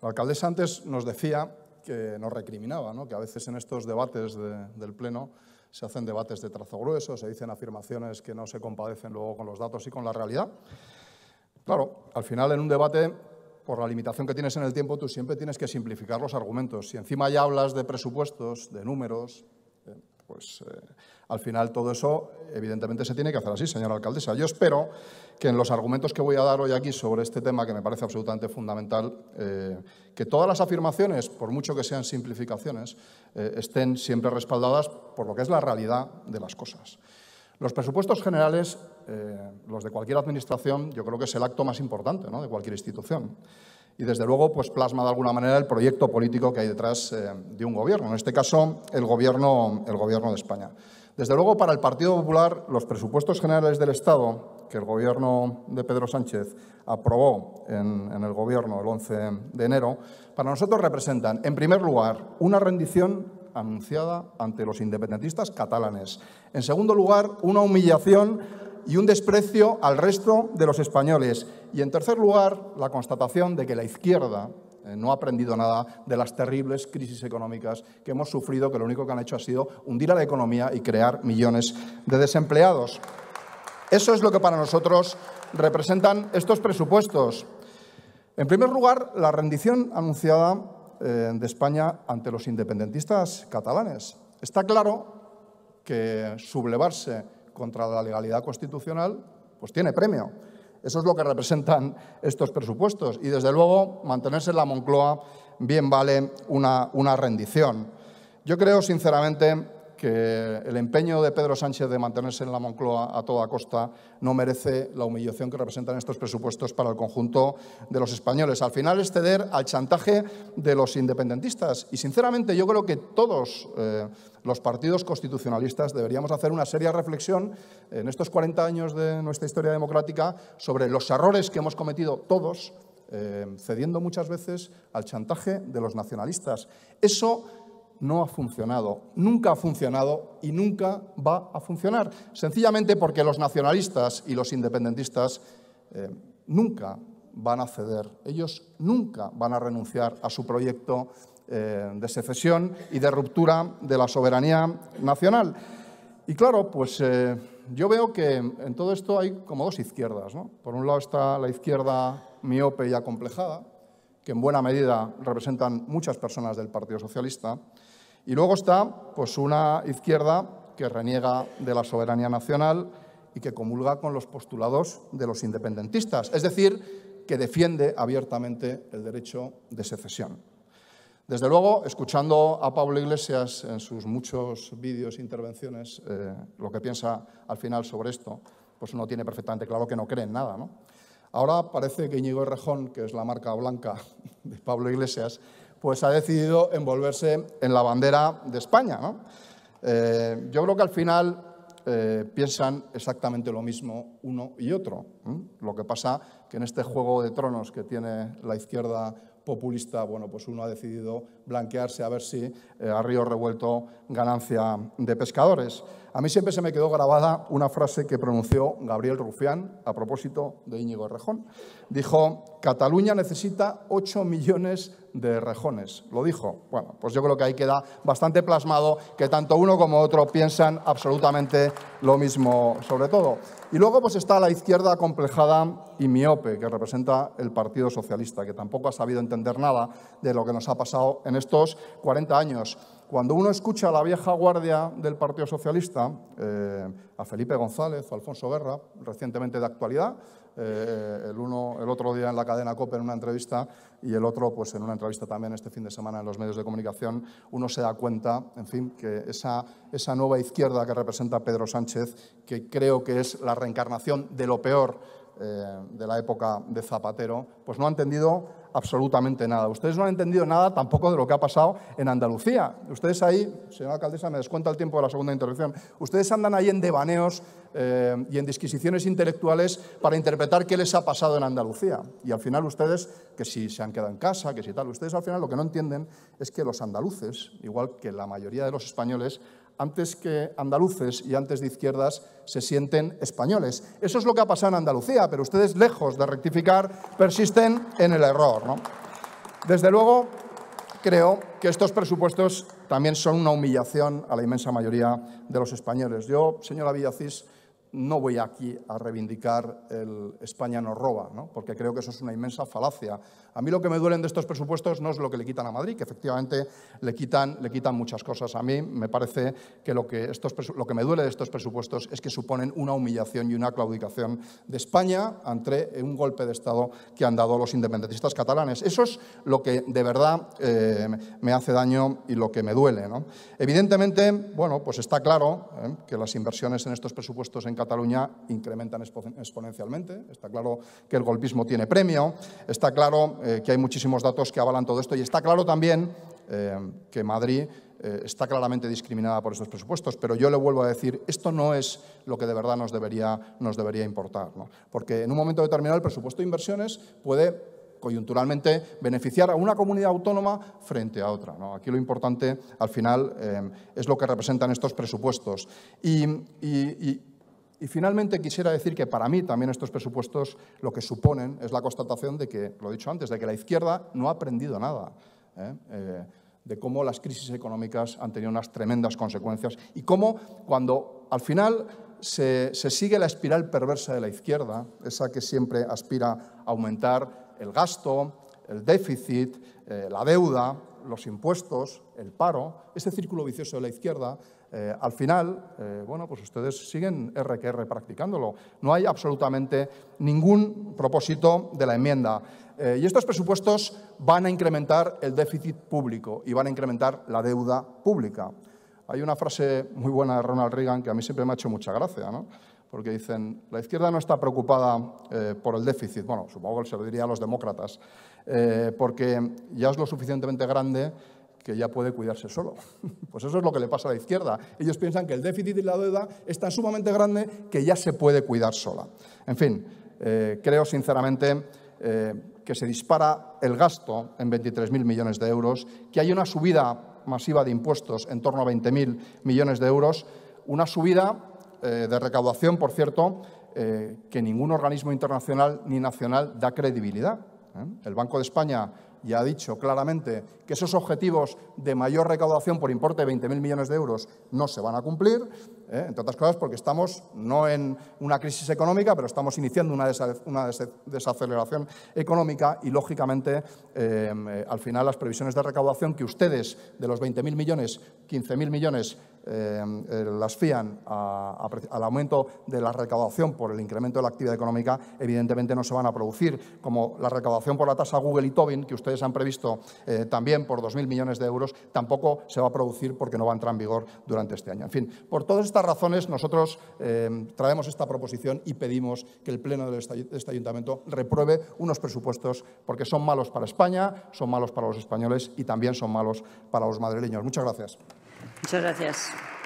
La alcaldesa antes nos decía que nos recriminaba, que a veces en estos debates del Pleno se hacen debates de trazo grueso, se dicen afirmaciones que no se compadecen luego con los datos y con la realidad. Claro, al final en un debate, por la limitación que tienes en el tiempo, tú siempre tienes que simplificar los argumentos. Si encima ya hablas de presupuestos, de números, pues eh, al final todo eso, evidentemente, se tiene que hacer así, señora alcaldesa. Yo espero que en los argumentos que voy a dar hoy aquí sobre este tema, que me parece absolutamente fundamental, eh, que todas las afirmaciones, por mucho que sean simplificaciones, eh, estén siempre respaldadas por lo que es la realidad de las cosas. Los presupuestos generales, los de cualquier administración, yo creo que es el acto más importante ¿no? de cualquier institución y desde luego pues plasma de alguna manera el proyecto político que hay detrás eh, de un gobierno, en este caso el gobierno, el gobierno de España. Desde luego para el Partido Popular los presupuestos generales del Estado que el gobierno de Pedro Sánchez aprobó en, en el gobierno el 11 de enero, para nosotros representan en primer lugar una rendición anunciada ante los independentistas catalanes. En segundo lugar, una humillación y un desprecio al resto de los españoles. Y en tercer lugar, la constatación de que la izquierda eh, no ha aprendido nada de las terribles crisis económicas que hemos sufrido, que lo único que han hecho ha sido hundir a la economía y crear millones de desempleados. Eso es lo que para nosotros representan estos presupuestos. En primer lugar, la rendición anunciada eh, de España ante los independentistas catalanes. Está claro que sublevarse contra la legalidad constitucional, pues tiene premio. Eso es lo que representan estos presupuestos. Y desde luego, mantenerse en la Moncloa bien vale una, una rendición. Yo creo, sinceramente, que el empeño de Pedro Sánchez de mantenerse en la Moncloa a toda costa no merece la humillación que representan estos presupuestos para el conjunto de los españoles. Al final es ceder al chantaje de los independentistas. Y sinceramente yo creo que todos eh, los partidos constitucionalistas deberíamos hacer una seria reflexión en estos 40 años de nuestra historia democrática sobre los errores que hemos cometido todos, eh, cediendo muchas veces al chantaje de los nacionalistas. Eso no ha funcionado, nunca ha funcionado y nunca va a funcionar, sencillamente porque los nacionalistas y los independentistas eh, nunca van a ceder, ellos nunca van a renunciar a su proyecto eh, de secesión y de ruptura de la soberanía nacional. Y claro, pues eh, yo veo que en todo esto hay como dos izquierdas. Por un lado está la izquierda miope y acomplejada, que en buena medida representan muchas personas del Partido Socialista, y luego está pues, una izquierda que reniega de la soberanía nacional y que comulga con los postulados de los independentistas, es decir, que defiende abiertamente el derecho de secesión. Desde luego, escuchando a Pablo Iglesias en sus muchos vídeos e intervenciones, eh, lo que piensa al final sobre esto, pues uno tiene perfectamente claro que no cree en nada. Ahora parece que Íñigo Rejón, que es la marca blanca de Pablo Iglesias, pues ha decidido envolverse en la bandera de España. Eh, yo creo que al final eh, piensan exactamente lo mismo uno y otro. Lo que pasa que en este juego de tronos que tiene la izquierda populista, bueno, pues uno ha decidido blanquearse a ver si eh, a río revuelto ganancia de pescadores. A mí siempre se me quedó grabada una frase que pronunció Gabriel Rufián a propósito de Íñigo Rejón. Dijo, Cataluña necesita 8 millones de Rejones. Lo dijo. Bueno, pues yo creo que ahí queda bastante plasmado que tanto uno como otro piensan absolutamente lo mismo sobre todo. Y luego pues está la izquierda complejada y miope que representa el Partido Socialista, que tampoco ha sabido entender nada de lo que nos ha pasado en estos 40 años. Cuando uno escucha a la vieja guardia del Partido Socialista, eh, a Felipe González, o Alfonso Guerra, recientemente de actualidad, eh, el uno el otro día en la cadena Cop en una entrevista y el otro pues en una entrevista también este fin de semana en los medios de comunicación, uno se da cuenta, en fin, que esa, esa nueva izquierda que representa Pedro Sánchez, que creo que es la reencarnación de lo peor eh, de la época de Zapatero, pues no ha entendido absolutamente nada. Ustedes no han entendido nada tampoco de lo que ha pasado en Andalucía. Ustedes ahí, señora alcaldesa, me descuenta el tiempo de la segunda intervención, ustedes andan ahí en devaneos eh, y en disquisiciones intelectuales para interpretar qué les ha pasado en Andalucía. Y al final ustedes, que si se han quedado en casa, que si tal, ustedes al final lo que no entienden es que los andaluces, igual que la mayoría de los españoles, antes que andaluces y antes de izquierdas se sienten españoles. Eso es lo que ha pasado en Andalucía, pero ustedes, lejos de rectificar, persisten en el error. Desde luego, creo que estos presupuestos también son una humillación a la inmensa mayoría de los españoles. Yo, señora Villacís, no voy aquí a reivindicar el España no roba, ¿no? porque creo que eso es una inmensa falacia. A mí lo que me duelen de estos presupuestos no es lo que le quitan a Madrid, que efectivamente le quitan, le quitan muchas cosas. A mí me parece que lo que, estos, lo que me duele de estos presupuestos es que suponen una humillación y una claudicación de España ante un golpe de Estado que han dado los independentistas catalanes. Eso es lo que de verdad eh, me hace daño y lo que me duele. Evidentemente, bueno, pues está claro ¿eh? que las inversiones en estos presupuestos en Cataluña incrementan exponencialmente. Está claro que el golpismo tiene premio, está claro eh, que hay muchísimos datos que avalan todo esto y está claro también eh, que Madrid eh, está claramente discriminada por estos presupuestos, pero yo le vuelvo a decir, esto no es lo que de verdad nos debería, nos debería importar, porque en un momento determinado el presupuesto de inversiones puede coyunturalmente beneficiar a una comunidad autónoma frente a otra. Aquí lo importante, al final, es lo que representan estos presupuestos. y y finalmente quisiera decir que para mí también estos presupuestos lo que suponen es la constatación de que, lo he dicho antes, de que la izquierda no ha aprendido nada. ¿eh? Eh, de cómo las crisis económicas han tenido unas tremendas consecuencias y cómo cuando al final se, sigue la espiral perversa de la izquierda, esa que siempre aspira a aumentar el gasto, el déficit, eh, la deuda, los impuestos, el paro, ese círculo vicioso de la izquierda, eh, al final, eh, bueno, pues ustedes siguen RQR practicándolo. No hay absolutamente ningún propósito de la enmienda. Eh, y estos presupuestos van a incrementar el déficit público y van a incrementar la deuda pública. Hay una frase muy buena de Ronald Reagan que a mí siempre me ha hecho mucha gracia, ¿no? porque dicen, la izquierda no está preocupada por el déficit, bueno, supongo que se lo diría a los demócratas, eh, porque ya es lo suficientemente grande que ya puede cuidarse solo. Pues eso es lo que le pasa a la izquierda. Ellos piensan que el déficit y la deuda es tan sumamente grande que ya se puede cuidar sola. En fin, eh, creo sinceramente eh, que se dispara el gasto en 23.000 millones de euros, que hay una subida masiva de impuestos en torno a 20.000 millones de euros, una subida de recaudación, por cierto, que ningún organismo internacional ni nacional da credibilidad. ¿eh? El Banco de España ya ha dicho claramente que esos objetivos de mayor recaudación por importe de 20.000 millones de euros no se van a cumplir ¿eh? entre otras cosas porque estamos no en una crisis económica, pero estamos iniciando una, desaceleración económica y, lógicamente, em, eh, al final las previsiones de recaudación que ustedes, de los 20.000 millones, 15.000 millones, em, eh, las fían al aumento de la recaudación por el incremento de la actividad económica, evidentemente no se van a producir, como la recaudación por la tasa Google y Tobin, que ustedes han previsto también por 2.000 millones de euros, tampoco se va a producir porque no va a entrar en vigor durante este año. En fin, por todo razones, nosotros eh, traemos esta proposición y pedimos que el Pleno de este, este Ayuntamiento repruebe unos presupuestos porque son malos para España, son malos para los españoles y también son malos para los madrileños. Muchas gracias. Muchas gracias.